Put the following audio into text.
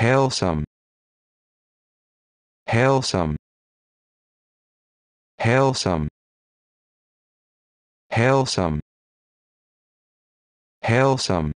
Hailsome. Hailsome. Hailsome. Hailsome. Hailsome.